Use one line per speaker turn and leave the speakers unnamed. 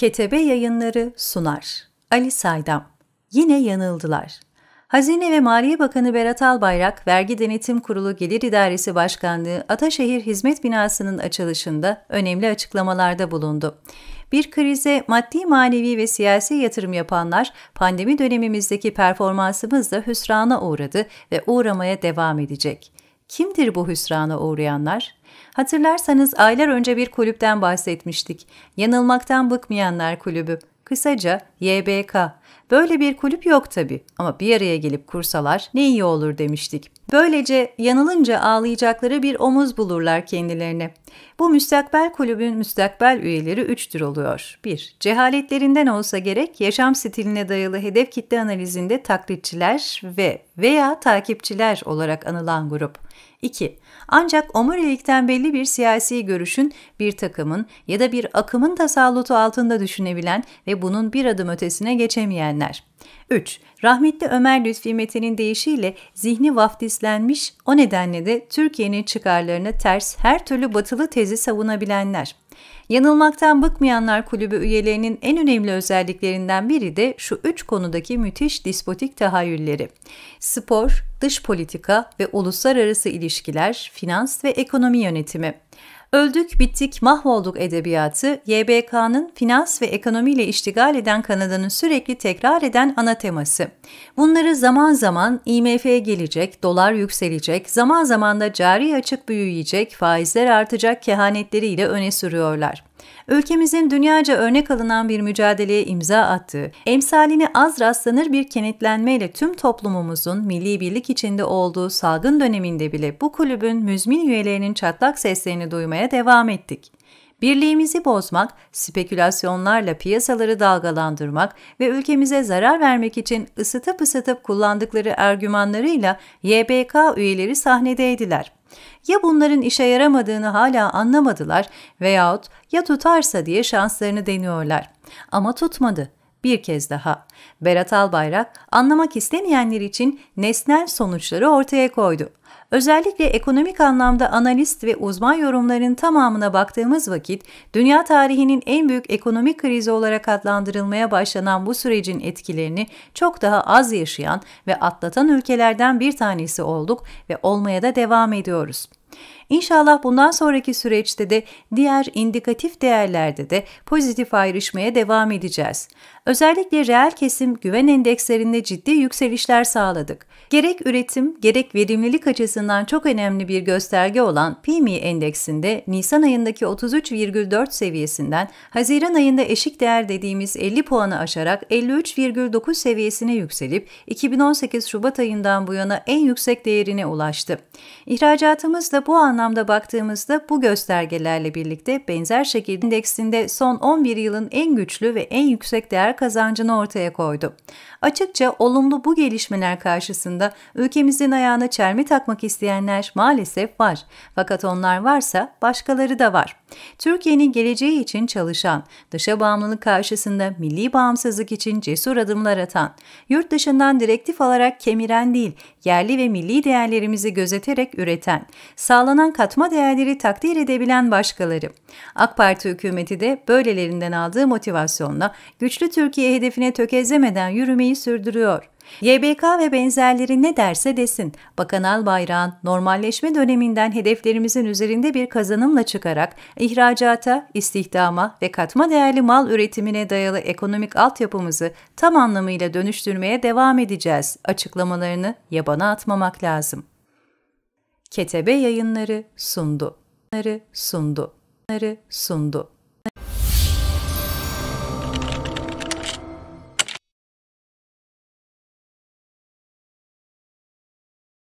Ketebe Yayınları sunar. Ali Saydam. Yine yanıldılar. Hazine ve Maliye Bakanı Berat Albayrak, Vergi Denetim Kurulu Gelir İdaresi Başkanlığı Ataşehir Hizmet Binası'nın açılışında önemli açıklamalarda bulundu. Bir krize maddi, manevi ve siyasi yatırım yapanlar pandemi dönemimizdeki performansımızla hüsrana uğradı ve uğramaya devam edecek. Kimdir bu hüsrana uğrayanlar? Hatırlarsanız aylar önce bir kulüpten bahsetmiştik. Yanılmaktan bıkmayanlar kulübü. Kısaca YBK. Böyle bir kulüp yok tabi ama bir araya gelip kursalar ne iyi olur demiştik. Böylece yanılınca ağlayacakları bir omuz bulurlar kendilerine. Bu müstakbel kulübün müstakbel üyeleri üçtür oluyor. 1. Cehaletlerinden olsa gerek yaşam stiline dayalı hedef kitle analizinde taklitçiler ve veya takipçiler olarak anılan grup. 2. Ancak omurilikten belli bir siyasi görüşün, bir takımın ya da bir akımın tasallutu altında düşünebilen ve bunun bir adım adım ötesine geçemeyenler. 3. Rahmetli Ömer Lütfi Metin'in deyişiyle zihni vaftizlenmiş, o nedenle de Türkiye'nin çıkarlarına ters her türlü batılı tezi savunabilenler. Yanılmaktan Bıkmayanlar Kulübü üyelerinin en önemli özelliklerinden biri de şu üç konudaki müthiş dispotik tahayyülleri. Spor, dış politika ve uluslararası ilişkiler, finans ve ekonomi yönetimi. Öldük, bittik, mahvolduk edebiyatı, YBK'nın finans ve ekonomiyle iştigal eden Kanada'nın sürekli tekrar eden ana teması. Bunları zaman zaman IMF gelecek, dolar yükselecek, zaman zaman da cari açık büyüyecek, faizler artacak kehanetleriyle öne sürüyorlar ülkemizin dünyaca örnek alınan bir mücadeleye imza attığı, emsalini az rastlanır bir kenetlenmeyle tüm toplumumuzun milli birlik içinde olduğu salgın döneminde bile bu kulübün müzmin üyelerinin çatlak seslerini duymaya devam ettik. Birliğimizi bozmak, spekülasyonlarla piyasaları dalgalandırmak ve ülkemize zarar vermek için ısıtıp ısıtıp kullandıkları argümanlarıyla YBK üyeleri sahnedeydiler. Ya bunların işe yaramadığını hala anlamadılar veyahut ya tutarsa diye şanslarını deniyorlar. Ama tutmadı. Bir kez daha Berat Albayrak anlamak istemeyenler için nesnel sonuçları ortaya koydu. Özellikle ekonomik anlamda analist ve uzman yorumların tamamına baktığımız vakit dünya tarihinin en büyük ekonomik krizi olarak adlandırılmaya başlanan bu sürecin etkilerini çok daha az yaşayan ve atlatan ülkelerden bir tanesi olduk ve olmaya da devam ediyoruz. İnşallah bundan sonraki süreçte de diğer indikatif değerlerde de pozitif ayrışmaya devam edeceğiz. Özellikle reel kesim güven endekslerinde ciddi yükselişler sağladık. Gerek üretim gerek verimlilik açısından çok önemli bir gösterge olan PMI e endeksinde Nisan ayındaki 33,4 seviyesinden Haziran ayında eşik değer dediğimiz 50 puanı aşarak 53,9 seviyesine yükselip 2018 Şubat ayından bu yana en yüksek değerine ulaştı. İhracatımız da aslında bu anlamda baktığımızda bu göstergelerle birlikte benzer şekilde indeksinde son 11 yılın en güçlü ve en yüksek değer kazancını ortaya koydu. Açıkça olumlu bu gelişmeler karşısında ülkemizin ayağına çelme takmak isteyenler maalesef var. Fakat onlar varsa başkaları da var. Türkiye'nin geleceği için çalışan, dışa bağımlılık karşısında milli bağımsızlık için cesur adımlar atan, yurt dışından direktif alarak kemiren değil, yerli ve milli değerlerimizi gözeterek üreten, sağlanan katma değerleri takdir edebilen başkaları. AK Parti hükümeti de böylelerinden aldığı motivasyonla güçlü Türkiye hedefine tökezlemeden yürümeyi sürdürüyor. YBK ve benzerleri ne derse desin, Bakan Albayrak'ın normalleşme döneminden hedeflerimizin üzerinde bir kazanımla çıkarak ihracata, istihdama ve katma değerli mal üretimine dayalı ekonomik altyapımızı tam anlamıyla dönüştürmeye devam edeceğiz açıklamalarını yabana atmamak lazım. Ketebe Yayınları sundu. sundu. sundu. sundu.